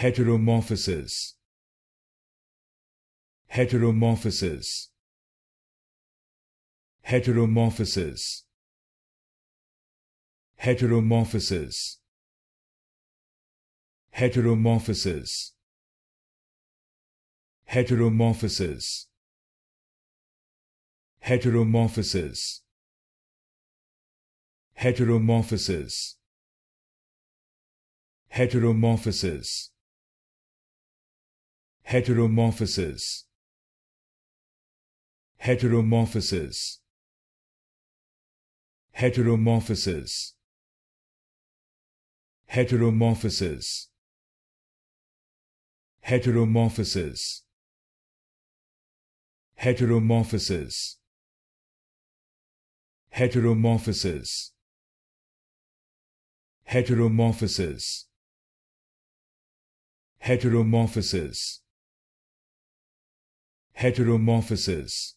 heteromorphisms heteromorphisms heteromorphisms heteromorphisms heteromorphisms heteromorphisms heteromorphisms heteromorphisms heteromorphisms heteromorphisms heteromorphisms heteromorphisms heteromorphisms heteromorphisms heteromorphisms heteromorphisms heteromorphisms heteromorphisms heteromorphosis.